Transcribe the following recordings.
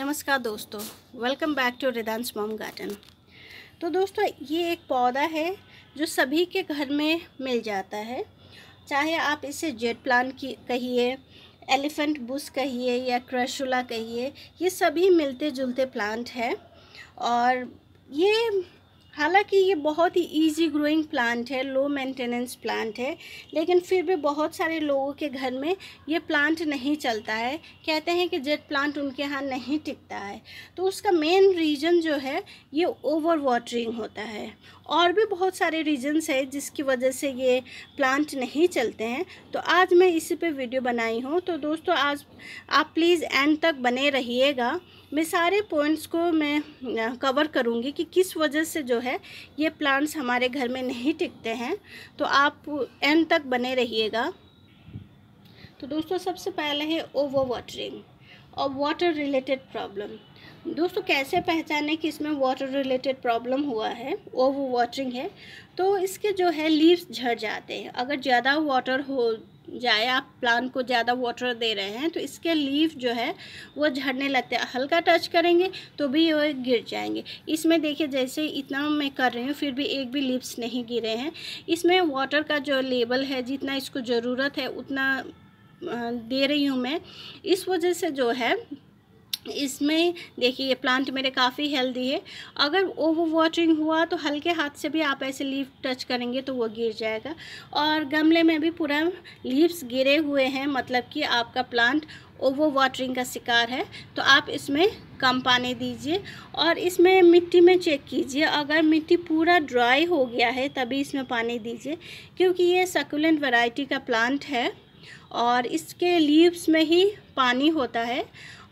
नमस्कार दोस्तों welcome back to रिदांस मॉम गार्डन तो दोस्तों ये एक पौधा है जो सभी के घर में मिल जाता है चाहे आप इसे जेट प्लान की कहिए एलिफेंट बुस कहिए या क्रशुला कहिए ये सभी मिलते जुलते प्लांट हैं और ये हालांकि ये बहुत ही इजी ग्रोइंग प्लांट है लो मेंटेनेंस प्लांट है लेकिन फिर भी बहुत सारे लोगों के घर में ये प्लांट नहीं चलता है कहते हैं कि जेट प्लांट उनके यहाँ नहीं टिकता है तो उसका मेन रीज़न जो है ये ओवर वाटरिंग होता है और भी बहुत सारे रीजन्स है जिसकी वजह से ये प्लांट नहीं चलते हैं तो आज मैं इसी पर वीडियो बनाई हूँ तो दोस्तों आज आप प्लीज़ एंड तक बने रहिएगा मैं सारे पॉइंट्स को मैं कवर करूँगी कि किस वजह से जो है ये प्लांट्स हमारे घर में नहीं टिकते हैं तो आप एंड तक बने रहिएगा तो दोस्तों सबसे पहले है ओवर वाटरिंग और वाटर रिलेटेड प्रॉब्लम दोस्तों कैसे पहचाने कि इसमें वाटर रिलेटेड प्रॉब्लम हुआ है ओवर वाटरिंग है तो इसके जो है लीव्स झड़ जाते हैं अगर ज़्यादा वाटर हो जाए आप प्लांट को ज़्यादा वाटर दे रहे हैं तो इसके लीफ जो है वो झड़ने लगते हैं हल्का टच करेंगे तो भी वो गिर जाएंगे इसमें देखिए जैसे इतना मैं कर रही हूँ फिर भी एक भी लीव्स नहीं गिरे हैं इसमें वाटर का जो लेवल है जितना इसको ज़रूरत है उतना दे रही हूँ मैं इस वजह से जो है इसमें देखिए ये प्लांट मेरे काफ़ी हेल्दी है अगर ओवर वाटरिंग हुआ तो हल्के हाथ से भी आप ऐसे लीफ टच करेंगे तो वो गिर जाएगा और गमले में भी पूरा लीव्स गिरे हुए हैं मतलब कि आपका प्लांट ओवर वाटरिंग का शिकार है तो आप इसमें कम पानी दीजिए और इसमें मिट्टी में चेक कीजिए अगर मिट्टी पूरा ड्राई हो गया है तभी इसमें पानी दीजिए क्योंकि ये सकुलेंट वैरायटी का प्लांट है और इसके लीव्स में ही पानी होता है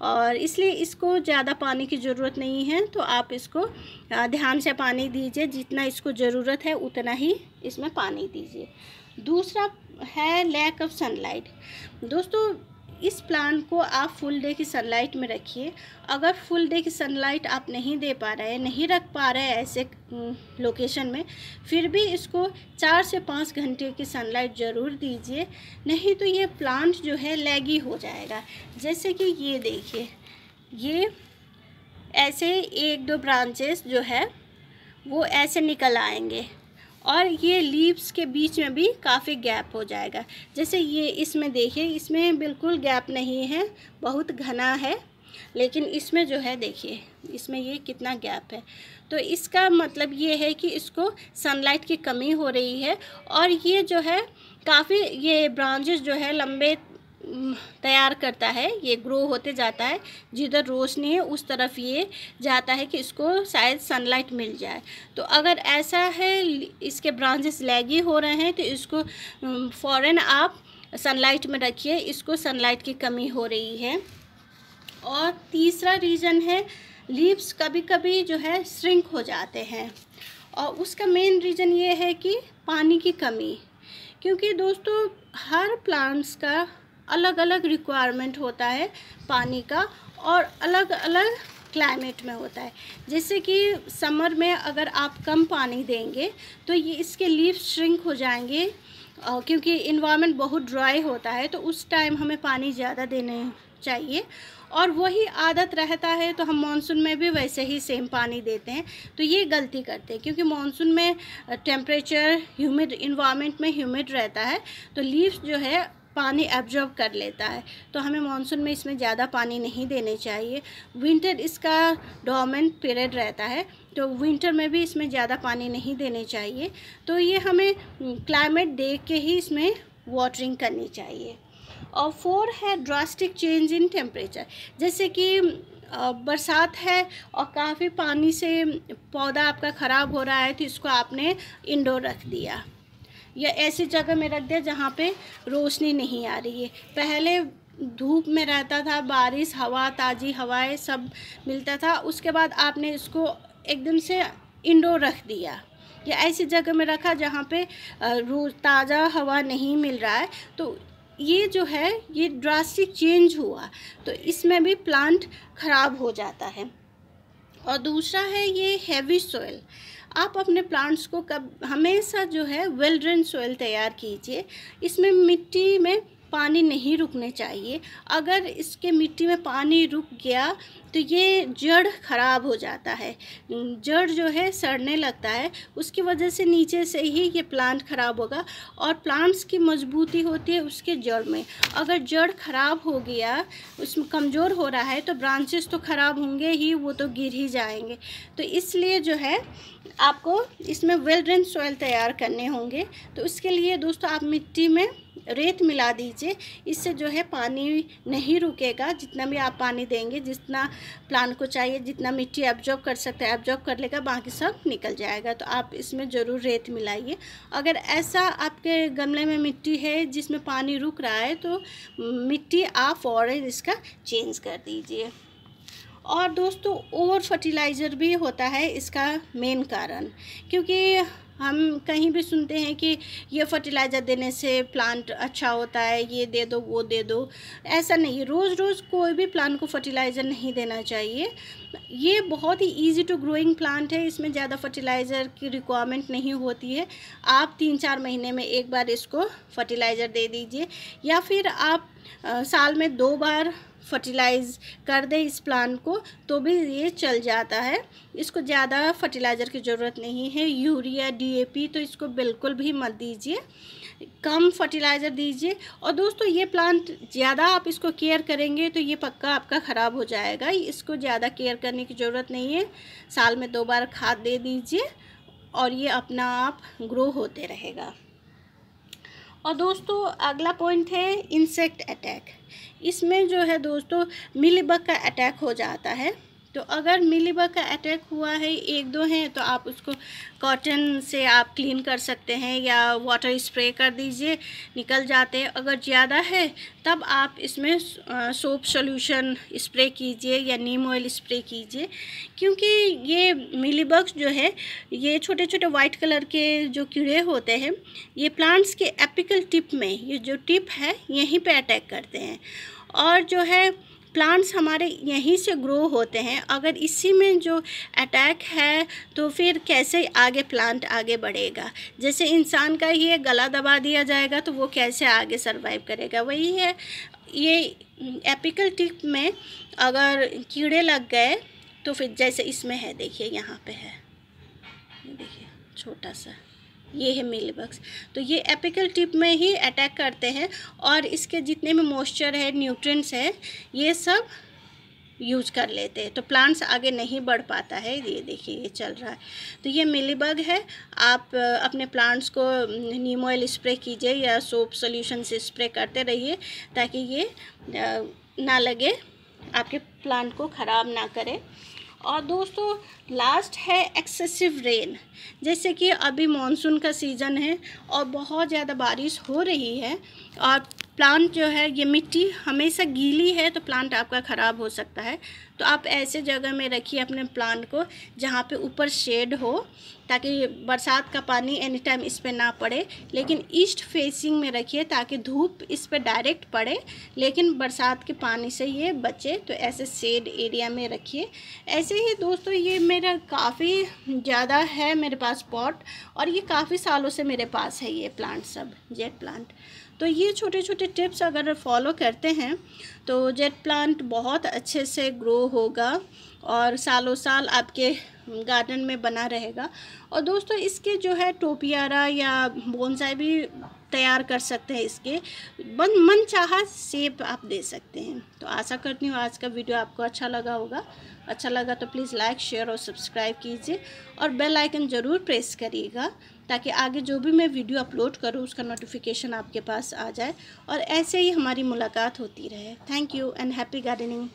और इसलिए इसको ज़्यादा पानी की ज़रूरत नहीं है तो आप इसको ध्यान से पानी दीजिए जितना इसको ज़रूरत है उतना ही इसमें पानी दीजिए दूसरा है लैक ऑफ सनलाइट दोस्तों इस प्लांट को आप फुल डे की सनलाइट में रखिए अगर फुल डे की सनलाइट आप नहीं दे पा रहे हैं नहीं रख पा रहे हैं ऐसे लोकेशन में फिर भी इसको चार से पाँच घंटे की सनलाइट ज़रूर दीजिए नहीं तो ये प्लांट जो है लैगी हो जाएगा जैसे कि ये देखिए ये ऐसे एक दो ब्रांचेस जो है वो ऐसे निकल आएंगे और ये लीव्स के बीच में भी काफ़ी गैप हो जाएगा जैसे ये इसमें देखिए इसमें बिल्कुल गैप नहीं है बहुत घना है लेकिन इसमें जो है देखिए इसमें ये कितना गैप है तो इसका मतलब ये है कि इसको सनलाइट की कमी हो रही है और ये जो है काफ़ी ये ब्रांचेस जो है लंबे तैयार करता है ये ग्रो होते जाता है जिधर रोशनी है उस तरफ ये जाता है कि इसको शायद सनलाइट मिल जाए तो अगर ऐसा है इसके ब्रांचेस लैगी हो रहे हैं तो इसको फ़ौरन आप सनलाइट में रखिए इसको सनलाइट की कमी हो रही है और तीसरा रीज़न है लीव्स कभी कभी जो है श्रिंक हो जाते हैं और उसका मेन रीज़न ये है कि पानी की कमी क्योंकि दोस्तों हर प्लांट्स का अलग अलग रिक्वायरमेंट होता है पानी का और अलग अलग क्लाइमेट में होता है जैसे कि समर में अगर आप कम पानी देंगे तो ये इसके लीव्स श्रिंक हो जाएंगे आ, क्योंकि इन्वामेंट बहुत ड्राई होता है तो उस टाइम हमें पानी ज़्यादा देने चाहिए और वही आदत रहता है तो हम मानसून में भी वैसे ही सेम पानी देते हैं तो ये गलती करते हैं क्योंकि मानसून में टेम्परेचर ह्यूमिड इन्वामेंट में ह्यूमिड रहता है तो लीव्स जो है पानी एब्जॉर्ब कर लेता है तो हमें मानसून में इसमें ज़्यादा पानी नहीं देने चाहिए विंटर इसका डोमेंट पीरियड रहता है तो विंटर में भी इसमें ज़्यादा पानी नहीं देने चाहिए तो ये हमें क्लाइमेट हम्म, देख के ही इसमें वाटरिंग करनी चाहिए और फोर है ड्रास्टिक चेंज इन टेम्परेचर जैसे कि बरसात है और काफ़ी पानी से पौधा आपका ख़राब हो रहा है तो इसको आपने इंडोर रख दिया या ऐसी जगह में रख दिया जहाँ पे रोशनी नहीं आ रही है पहले धूप में रहता था बारिश हवा ताज़ी हवाएं सब मिलता था उसके बाद आपने इसको एकदम से इंडोर रख दिया या ऐसी जगह में रखा जहाँ पे रोज ताज़ा हवा नहीं मिल रहा है तो ये जो है ये ड्रास्टिक चेंज हुआ तो इसमें भी प्लांट ख़राब हो जाता है और दूसरा है ये हैवी सोयल आप अपने प्लांट्स को कब हमेशा जो है वेल ड्रेन सॉइल तैयार कीजिए इसमें मिट्टी में पानी नहीं रुकने चाहिए अगर इसके मिट्टी में पानी रुक गया तो ये जड़ ख़राब हो जाता है जड़ जो है सड़ने लगता है उसकी वजह से नीचे से ही ये प्लांट ख़राब होगा और प्लांट्स की मजबूती होती है उसके जड़ में अगर जड़ ख़राब हो गया उसमें कमज़ोर हो रहा है तो ब्रांचेस तो ख़राब होंगे ही वो तो गिर ही जाएंगे तो इसलिए जो है आपको इसमें वेल ड्रेन सॉइल तैयार करने होंगे तो उसके लिए दोस्तों आप मिट्टी में रेत मिला दीजिए इससे जो है पानी नहीं रुकेगा जितना भी आप पानी देंगे जितना प्लांट को चाहिए जितना मिट्टी एब्जॉर्ब कर सकते हैं एब्जॉर्ब कर लेगा बाकी सब निकल जाएगा तो आप इसमें ज़रूर रेत मिलाइए अगर ऐसा आपके गमले में मिट्टी है जिसमें पानी रुक रहा है तो मिट्टी आप फॉरन इसका चेंज कर दीजिए और दोस्तों ओवर फर्टिलाइज़र भी होता है इसका मेन कारण क्योंकि हम कहीं भी सुनते हैं कि ये फर्टिलाइज़र देने से प्लांट अच्छा होता है ये दे दो वो दे दो ऐसा नहीं रोज़ रोज़ कोई भी प्लांट को फर्टिलाइज़र नहीं देना चाहिए ये बहुत ही इजी टू ग्रोइंग प्लांट है इसमें ज़्यादा फर्टिलाइज़र की रिक्वायरमेंट नहीं होती है आप तीन चार महीने में एक बार इसको फर्टिलाइज़र दे दीजिए या फिर आप आ, साल में दो बार फर्टिलाइज कर दें इस प्लांट को तो भी ये चल जाता है इसको ज़्यादा फर्टिलाइज़र की ज़रूरत नहीं है यूरिया डीएपी तो इसको बिल्कुल भी मत दीजिए कम फर्टिलाइज़र दीजिए और दोस्तों ये प्लांट ज़्यादा आप इसको केयर करेंगे तो ये पक्का आपका ख़राब हो जाएगा इसको ज़्यादा केयर करने की ज़रूरत नहीं है साल में दो बार खाद दे दीजिए और ये अपना आप ग्रो होते रहेगा और दोस्तों अगला पॉइंट है इंसेक्ट अटैक इसमें जो है दोस्तों मिलीबग का अटैक हो जाता है तो अगर मिलीबग का अटैक हुआ है एक दो हैं तो आप उसको कॉटन से आप क्लीन कर सकते हैं या वाटर स्प्रे कर दीजिए निकल जाते हैं अगर ज़्यादा है तब आप इसमें सोप सोल्यूशन स्प्रे कीजिए या नीम ऑयल स्प्रे कीजिए क्योंकि ये मिली जो है ये छोटे छोटे वाइट कलर के जो कीड़े होते हैं ये प्लांट्स के एपिकल टिप में ये जो टिप है यहीं पर अटैक करते हैं और जो है प्लांट्स हमारे यहीं से ग्रो होते हैं अगर इसी में जो अटैक है तो फिर कैसे आगे प्लांट आगे बढ़ेगा जैसे इंसान का ही गला दबा दिया जाएगा तो वो कैसे आगे सर्वाइव करेगा वही है ये एपिकल टिप में अगर कीड़े लग गए तो फिर जैसे इसमें है देखिए यहाँ पे है देखिए छोटा सा ये है मिलीबग्स तो ये एपिकल टिप में ही अटैक करते हैं और इसके जितने भी मॉइस्चर है न्यूट्रिएंट्स है ये सब यूज कर लेते हैं तो प्लांट्स आगे नहीं बढ़ पाता है ये देखिए ये चल रहा है तो ये मिलीबग है आप अपने प्लांट्स को नीम ऑयल स्प्रे कीजिए या सोप सोल्यूशन से स्प्रे करते रहिए ताकि ये ना लगे आपके प्लांट को ख़राब ना करे और दोस्तों लास्ट है एक्सेसिव रेन जैसे कि अभी मानसून का सीज़न है और बहुत ज़्यादा बारिश हो रही है और प्लांट जो है ये मिट्टी हमेशा गीली है तो प्लांट आपका ख़राब हो सकता है तो आप ऐसे जगह में रखिए अपने प्लांट को जहाँ पे ऊपर शेड हो ताकि बरसात का पानी एनी टाइम इस पर ना पड़े लेकिन ईस्ट फेसिंग में रखिए ताकि धूप इस पर डायरेक्ट पड़े लेकिन बरसात के पानी से ये बचे तो ऐसे शेड एरिया में रखिए ऐसे ही दोस्तों ये मेरा काफ़ी ज़्यादा है मेरे पास पॉट और ये काफ़ी सालों से मेरे पास है ये प्लांट सब जेट प्लांट तो ये छोटे छोटे टिप्स अगर फॉलो करते हैं तो जेट प्लांट बहुत अच्छे से ग्रो होगा और सालों साल आपके गार्डन में बना रहेगा और दोस्तों इसके जो है टोपियारा या बोनसाई भी तैयार कर सकते हैं इसके मन मन चाह सेप आप दे सकते हैं तो आशा करती हूँ आज का वीडियो आपको अच्छा लगा होगा अच्छा लगा तो प्लीज़ लाइक शेयर और सब्सक्राइब कीजिए और बेल आइकन ज़रूर प्रेस करिएगा ताकि आगे जो भी मैं वीडियो अपलोड करूँ उसका नोटिफिकेशन आपके पास आ जाए और ऐसे ही हमारी मुलाकात होती रहे thank you and happy gardening